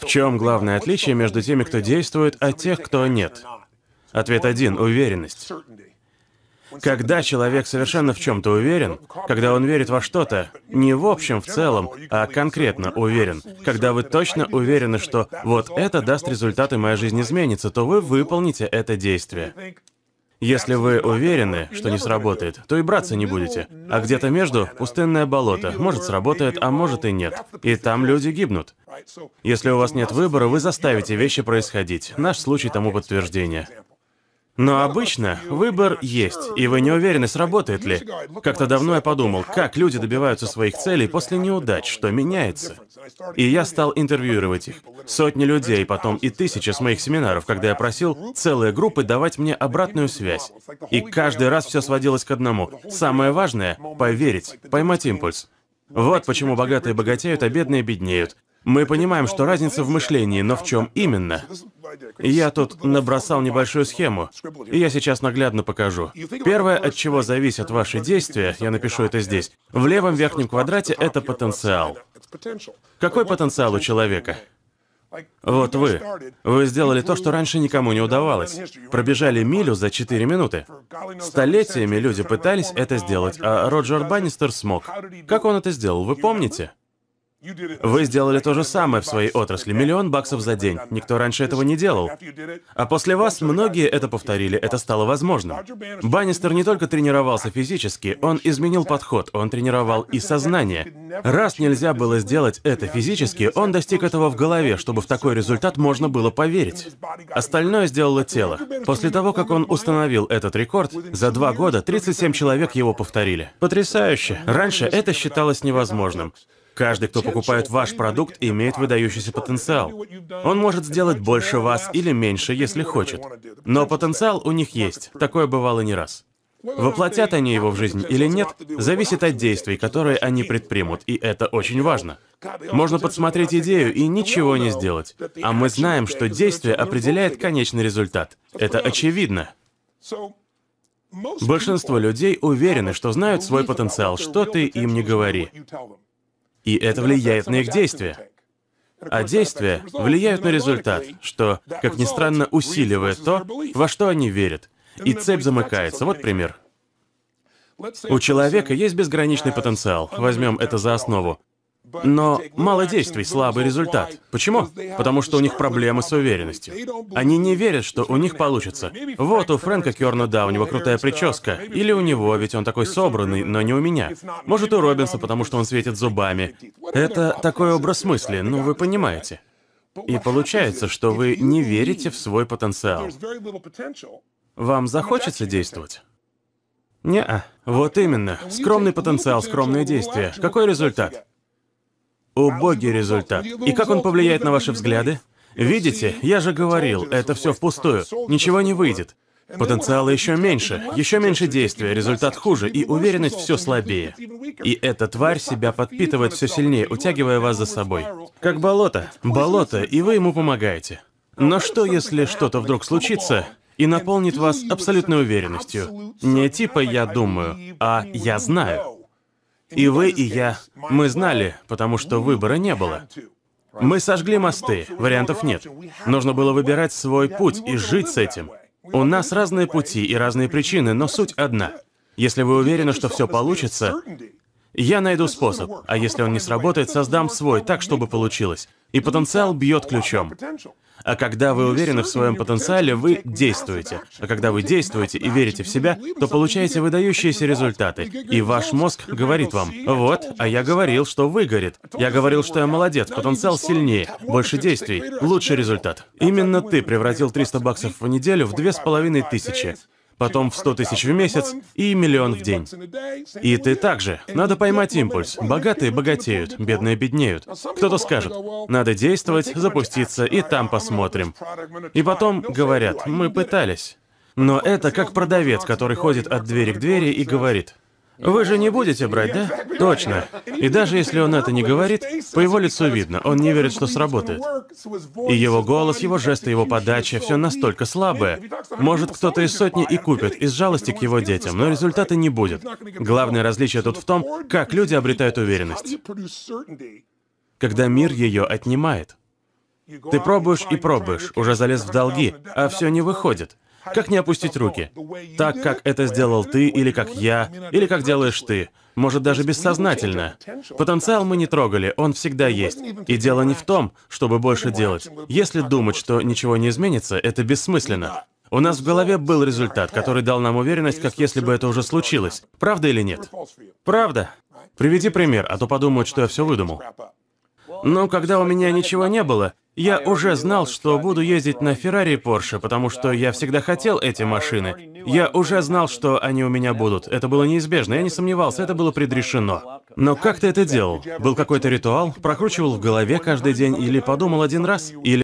В чем главное отличие между теми, кто действует, а тех, кто нет? Ответ один — уверенность. Когда человек совершенно в чем-то уверен, когда он верит во что-то, не в общем в целом, а конкретно уверен, когда вы точно уверены, что вот это даст результат и моя жизнь изменится, то вы выполните это действие. Если вы уверены, что не сработает, то и браться не будете. А где-то между – пустынное болото. Может, сработает, а может и нет. И там люди гибнут. Если у вас нет выбора, вы заставите вещи происходить. Наш случай тому подтверждение. Но обычно выбор есть, и вы не уверены, сработает ли. Как-то давно я подумал, как люди добиваются своих целей после неудач, что меняется. И я стал интервьюировать их. Сотни людей, потом и тысячи с моих семинаров, когда я просил целые группы давать мне обратную связь. И каждый раз все сводилось к одному. Самое важное — поверить, поймать импульс. Вот почему богатые богатеют, а бедные беднеют. Мы понимаем, что разница в мышлении, но в чем именно? Я тут набросал небольшую схему, и я сейчас наглядно покажу. Первое, от чего зависят ваши действия, я напишу это здесь, в левом верхнем квадрате — это потенциал. Какой потенциал у человека? Вот вы. Вы сделали то, что раньше никому не удавалось. Пробежали милю за 4 минуты. Столетиями люди пытались это сделать, а Роджер Баннистер смог. Как он это сделал, вы помните? Вы сделали то же самое в своей отрасли. Миллион баксов за день. Никто раньше этого не делал. А после вас многие это повторили, это стало возможным. Баннистер не только тренировался физически, он изменил подход, он тренировал и сознание. Раз нельзя было сделать это физически, он достиг этого в голове, чтобы в такой результат можно было поверить. Остальное сделало тело. После того, как он установил этот рекорд, за два года 37 человек его повторили. Потрясающе. Раньше это считалось невозможным. Каждый, кто покупает ваш продукт, имеет выдающийся потенциал. Он может сделать больше вас или меньше, если хочет. Но потенциал у них есть. Такое бывало не раз. Воплотят они его в жизнь или нет, зависит от действий, которые они предпримут, и это очень важно. Можно подсмотреть идею и ничего не сделать. А мы знаем, что действие определяет конечный результат. Это очевидно. Большинство людей уверены, что знают свой потенциал, что ты им не говори. И это влияет на их действия. А действия влияют на результат, что, как ни странно, усиливает то, во что они верят. И цепь замыкается. Вот пример. У человека есть безграничный потенциал. Возьмем это за основу. Но мало действий, слабый результат. Почему? Потому что у них проблемы с уверенностью. Они не верят, что у них получится. Вот у Фрэнка Керна, да, у него крутая прическа. Или у него, ведь он такой собранный, но не у меня. Может, у Робинса, потому что он светит зубами. Это такой образ мысли, ну вы понимаете. И получается, что вы не верите в свой потенциал. Вам захочется действовать? Не-а. Вот именно. Скромный потенциал, скромные действия. Какой результат? Убогий результат. И как он повлияет на ваши взгляды? Видите, я же говорил, это все впустую. Ничего не выйдет. Потенциала еще меньше, еще меньше действия, результат хуже, и уверенность все слабее. И эта тварь себя подпитывает все сильнее, утягивая вас за собой. Как болото. Болото, и вы ему помогаете. Но что, если что-то вдруг случится, и наполнит вас абсолютной уверенностью? Не типа «я думаю», а «я знаю». И вы, и я, мы знали, потому что выбора не было. Мы сожгли мосты, вариантов нет. Нужно было выбирать свой путь и жить с этим. У нас разные пути и разные причины, но суть одна. Если вы уверены, что все получится, я найду способ, а если он не сработает, создам свой так, чтобы получилось. И потенциал бьет ключом. А когда вы уверены в своем потенциале, вы действуете. А когда вы действуете и верите в себя, то получаете выдающиеся результаты. И ваш мозг говорит вам, вот, а я говорил, что выгорит. Я говорил, что я молодец, потенциал сильнее, больше действий, лучший результат. Именно ты превратил 300 баксов в неделю в 2500 потом в 100 тысяч в месяц и миллион в день. И ты также. Надо поймать импульс. Богатые богатеют, бедные беднеют. Кто-то скажет, надо действовать, запуститься, и там посмотрим. И потом говорят, мы пытались. Но это как продавец, который ходит от двери к двери и говорит, вы же не будете брать, да? Точно. И даже если он это не говорит, по его лицу видно, он не верит, что сработает. И его голос, его жесты, его подача, все настолько слабое. Может, кто-то из сотни и купит из жалости к его детям, но результата не будет. Главное различие тут в том, как люди обретают уверенность. Когда мир ее отнимает. Ты пробуешь и пробуешь, уже залез в долги, а все не выходит. Как не опустить руки? Так, как это сделал ты, или как я, или как делаешь ты. Может, даже бессознательно. Потенциал мы не трогали, он всегда есть. И дело не в том, чтобы больше делать. Если думать, что ничего не изменится, это бессмысленно. У нас в голове был результат, который дал нам уверенность, как если бы это уже случилось. Правда или нет? Правда. Приведи пример, а то подумают, что я все выдумал. Но когда у меня ничего не было, я уже знал, что буду ездить на Феррари и Порше, потому что я всегда хотел эти машины. Я уже знал, что они у меня будут. Это было неизбежно, я не сомневался, это было предрешено. Но как ты это делал? Был какой-то ритуал? Прокручивал в голове каждый день или подумал один раз? Или